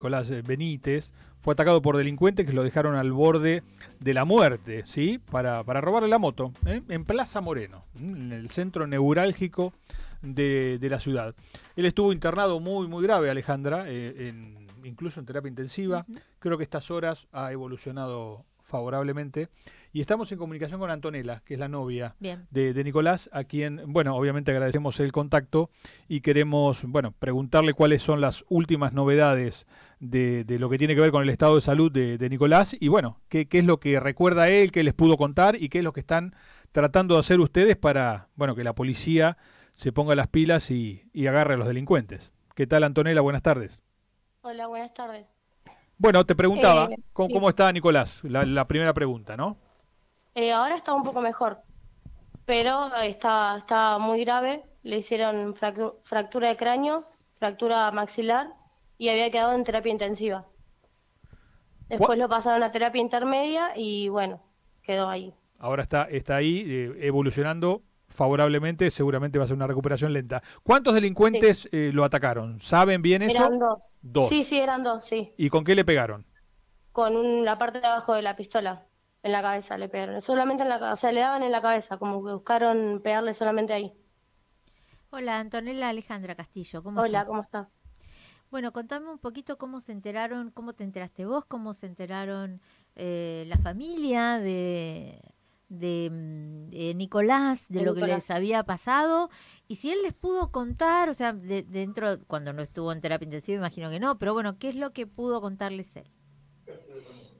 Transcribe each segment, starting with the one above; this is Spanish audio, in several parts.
Nicolás eh, Benítez fue atacado por delincuentes que lo dejaron al borde de la muerte, ¿sí? Para, para robarle la moto, ¿eh? en Plaza Moreno, en el centro neurálgico de, la ciudad. Él estuvo internado muy, muy grave, Alejandra, eh, en, incluso en terapia intensiva. Creo que estas horas ha evolucionado favorablemente. Y estamos en comunicación con Antonella, que es la novia de, Nicolás, a quien, bueno, obviamente agradecemos el contacto y queremos, bueno, preguntarle cuáles son las últimas novedades de, lo que tiene que ver con el estado de salud de, Nicolás y, bueno, qué, es lo que recuerda él, qué les pudo contar y qué es lo que están tratando de hacer ustedes para, bueno, que la policía se ponga las pilas y, y agarre a los delincuentes. ¿Qué tal, Antonella? Buenas tardes. Hola, buenas tardes. Bueno, te preguntaba, eh, ¿cómo, está Nicolás? La, primera pregunta, ¿no? Eh, ahora está un poco mejor, pero está, está muy grave. Le hicieron fractura de cráneo, fractura maxilar y había quedado en terapia intensiva. Después lo pasaron a terapia intermedia y bueno, quedó ahí. Ahora está, está ahí eh, evolucionando favorablemente, seguramente va a ser una recuperación lenta. ¿Cuántos delincuentes eh, lo atacaron? ¿Saben bien eso? Eran dos. dos. Sí, sí, eran dos, sí. ¿Y con qué le pegaron? Con la parte de abajo de la pistola, en la cabeza le pegaron. Solamente en la cabeza, o sea, le daban en la cabeza, como que buscaron pegarle solamente ahí. Hola, Antonella Alejandra Castillo, ¿cómo estás? Hola, ¿cómo estás? Bueno, contame un poquito cómo se enteraron, cómo te enteraste vos, cómo se enteraron eh, la familia de, Mm, de, Nicolás, de, lo que les había pasado, y si él les pudo contar, o sea, dentro, cuando no estuvo en terapia intensiva, imagino que no, pero bueno, ¿qué es lo que pudo contarles él?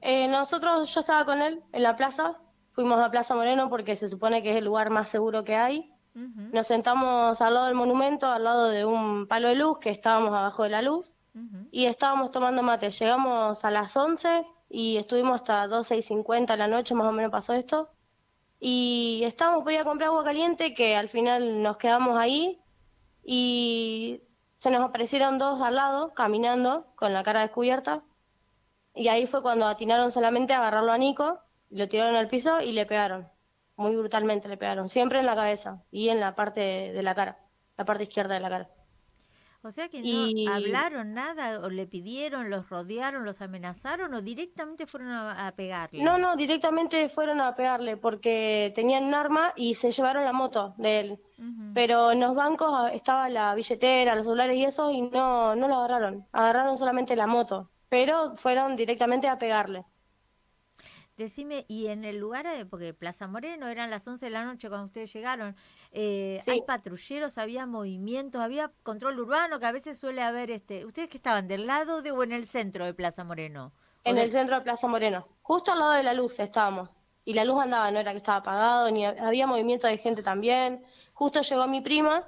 Eh, nosotros, yo estaba con él en la plaza, fuimos a Plaza Moreno porque se supone que es el lugar más seguro que hay. Nos sentamos al lado del monumento, al lado de un palo de luz, que estábamos abajo de la luz, y estábamos tomando mate. Llegamos a las 11 y estuvimos hasta 12 y 50 la noche, más o menos pasó esto y estábamos por ir a comprar agua caliente que al final nos quedamos ahí y se nos aparecieron dos al lado caminando con la cara descubierta y ahí fue cuando atinaron solamente a agarrarlo a Nico, lo tiraron al piso y le pegaron, muy brutalmente le pegaron, siempre en la cabeza y en la parte de la cara, la parte izquierda de la cara. O sea que no hablaron nada, o le pidieron, los rodearon, los amenazaron, o directamente fueron a, pegarle. No, no, directamente fueron a pegarle porque tenían un arma y se llevaron la moto de él. Pero en los bancos ah, estaba la billetera, los celulares y eso, y no, no lo agarraron. Agarraron solamente la moto, pero fueron directamente a pegarle. Decime, y en el lugar, de, eh, porque Plaza Moreno eran las 11 de la noche cuando ustedes llegaron, eh, ¿hay patrulleros, había movimientos, había control urbano que a veces suele haber? este ¿Ustedes que estaban, del lado de o en el centro de Plaza Moreno? En el centro de Plaza Moreno, justo al lado de la luz estábamos. Y la luz andaba, no era que estaba apagado, ni había movimiento de gente también. Justo llegó mi prima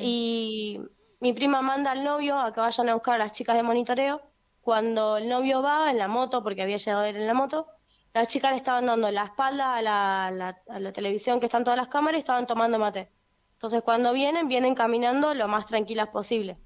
y mi prima manda al novio a que vayan a buscar a las chicas de monitoreo. Cuando el novio va en la moto, porque había llegado él en la moto, las chicas le estaban dando la espalda a la, televisión que están todas las cámaras y estaban tomando mate. Entonces cuando vienen, vienen caminando lo más tranquilas posible.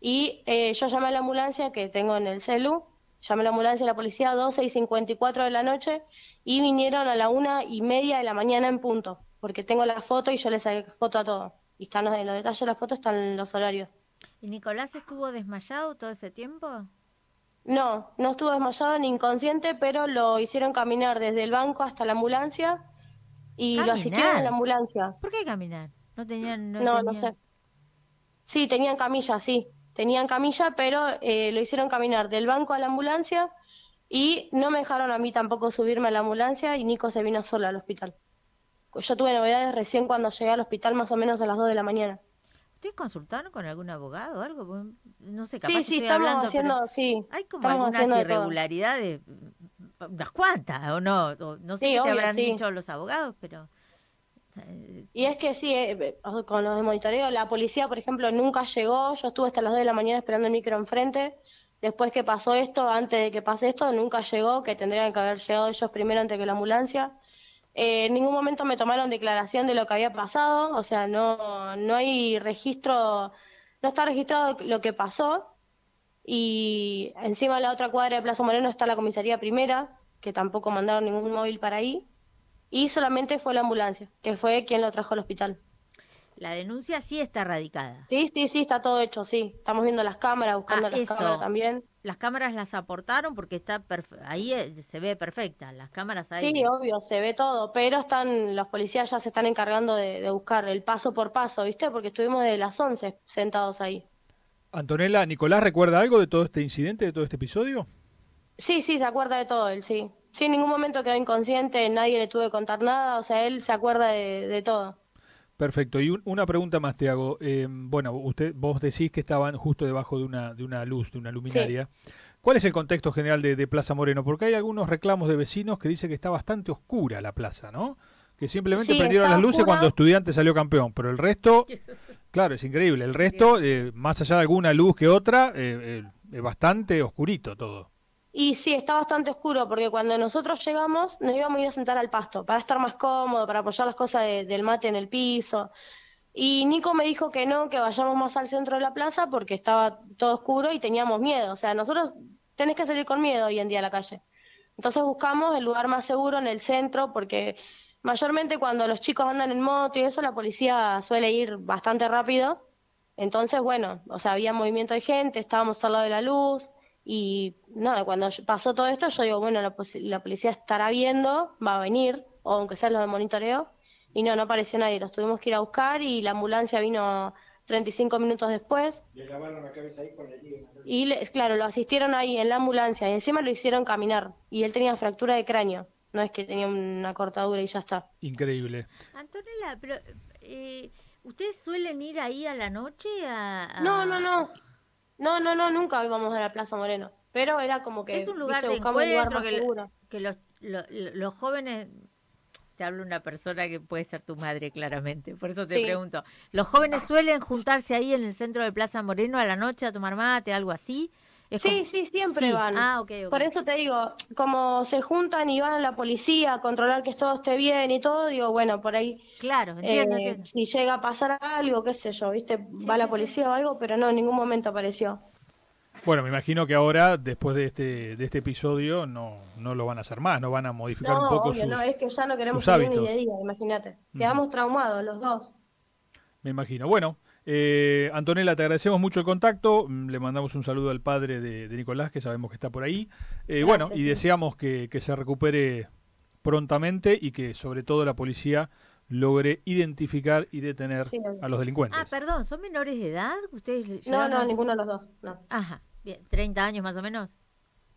Y eh, yo llamé a la ambulancia que tengo en el celu, llamé a la ambulancia y la policía a 12 y 54 de la noche y vinieron a la una y media de la mañana en punto, porque tengo la foto y yo les saqué foto a todos. Y están en los detalles de la foto, están los horarios. ¿Y Nicolás estuvo desmayado todo ese tiempo? No, no estuvo desmayado ni inconsciente, pero lo hicieron caminar desde el banco hasta la ambulancia y lo asistieron a la ambulancia. ¿Por qué caminar? No tenían. No, no, sé. Sí, tenían camilla, sí. Tenían camilla, pero eh, lo hicieron caminar del banco a la ambulancia y no me dejaron a mí tampoco subirme a la ambulancia y Nico se vino solo al hospital. Yo tuve novedades recién cuando llegué al hospital, más o menos a las 2 de la mañana. ¿Ustedes consultaron con algún abogado o algo? Pues, no sé, capaz sí, sí, estamos haciendo, hay como algunas irregularidades, mm, unas cuantas, ¿o no? no sé qué te habrán dicho los abogados, pero... Eh, y es que sí, eh, con los de monitoreo, la policía, por ejemplo, nunca llegó. Yo estuve hasta las 2 de la mañana esperando el micro enfrente. Después que pasó esto, antes de que pase esto, nunca llegó, que tendrían que haber llegado ellos primero antes que la ambulancia. Eh, en ningún momento me tomaron declaración de lo que había pasado, o sea, no, no hay registro, no está registrado lo que pasó. Y encima de la otra cuadra de Plaza Moreno está la comisaría primera, que tampoco mandaron ningún móvil para ahí. Y solamente fue la ambulancia, que fue quien lo trajo al hospital. La denuncia sí está radicada. Sí, sí, sí, está todo hecho, sí. Estamos viendo las cámaras, buscando ah, las cámaras también las cámaras las aportaron porque está ahí eh, se ve perfecta, las cámaras ahí. Sí, obvio, se ve todo, pero están los policías ya se están encargando de, buscar el paso por paso, ¿viste? Porque estuvimos desde las 11 sentados ahí. Antonella, Nicolás, ¿recuerda algo de todo este incidente, de todo este episodio? Sí, sí, se acuerda de todo él, sí. Sí, ningún momento quedó inconsciente, nadie le tuvo que contar nada, o sea, él se acuerda de todo. Perfecto. Y una pregunta más te eh, bueno, usted, vos decís que estaban justo debajo de una, de una luz, de una luminaria. ¿Cuál es el contexto general de, Plaza Moreno? Porque hay algunos reclamos de vecinos que dicen que está bastante oscura la plaza, ¿no? Que simplemente prendieron las luces cuando cuando estudiante salió campeón. Pero el resto, claro, es increíble. El resto, eh, más allá de alguna luz que otra, eh, es bastante oscurito todo. Y sí, está bastante oscuro porque cuando nosotros llegamos nos íbamos a ir a sentar al pasto para estar más cómodo, para apoyar las cosas del mate en el piso. Y Nico me dijo que no, que vayamos más al centro de la plaza porque estaba todo oscuro y teníamos miedo. O sea, nosotros tenés que salir con miedo hoy en día a la calle. Entonces buscamos el lugar más seguro en el centro porque mayormente cuando los chicos andan en moto y eso la policía suele ir bastante rápido. Entonces, bueno, o sea, había movimiento de gente, estábamos al lado de la luz, y no cuando pasó todo esto, yo digo, bueno, la, la policía estará viendo, va a venir, o aunque sea los de monitoreo, y no, no apareció nadie. Los tuvimos que ir a buscar y la ambulancia vino 35 minutos después. Le la cabeza ahí el Y claro, lo asistieron ahí en la ambulancia y encima lo hicieron caminar. Y él tenía fractura de cráneo, no es que tenía una cortadura y ya está. Increíble. Antonella, pero, eh, ¿ustedes suelen ir ahí a la noche? a... No, no, no. No, no, no, nunca íbamos a la Plaza Moreno. Pero era como que. Es un lugar de que, los, los, jóvenes. Te hablo una persona que puede ser tu madre, claramente. Por eso te pregunto. ¿Los jóvenes suelen juntarse ahí en el centro de Plaza Moreno a la noche a tomar mate, algo así? sí, sí, siempre van. Ah, okay, Por eso te digo, como se juntan y van a la policía a controlar que todo esté bien y todo, digo, bueno, por ahí. Claro, eh, Si llega a pasar algo, qué sé yo, ¿viste? va la policía o algo, pero no, en ningún momento apareció. Bueno, me imagino que ahora, después de este, de este episodio, no, no lo van a hacer más, no van a modificar un poco No, es que ya no queremos ni de día, imagínate. Quedamos traumados los dos. Me imagino. Bueno, eh, Antonella, te agradecemos mucho el contacto. Mm, le mandamos un saludo al padre de, Nicolás, que sabemos que está por ahí. Eh, bueno, y deseamos que, se recupere prontamente y que sobre todo la policía logre identificar y detener a los delincuentes. Ah, perdón, ¿son menores de edad? ¿Ustedes no, no, ninguno de los dos. Ajá, bien, 30 años más o menos.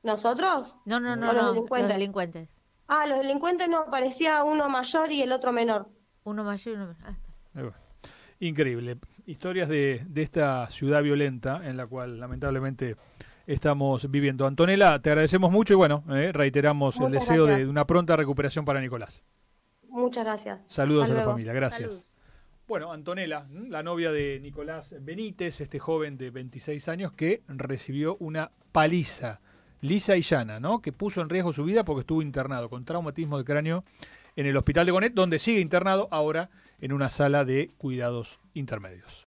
¿Nosotros? No, no, no, no los, delincuentes? Ah, los delincuentes no, parecía uno mayor y el otro menor. Uno mayor y uno menor. Ah, está increíble. Historias de, esta ciudad violenta en la cual lamentablemente estamos viviendo. Antonella, te agradecemos mucho y bueno, eh, reiteramos el deseo de, una pronta recuperación para Nicolás. Muchas gracias. Saludos a la familia, gracias. Bueno, Antonella, la novia de Nicolás Benítez, este joven de 26 años que recibió una paliza lisa y llana, ¿no? Que puso en riesgo su vida porque estuvo internado con traumatismo de cráneo en el hospital de Gonet, donde sigue internado ahora en una sala de cuidados intermedios.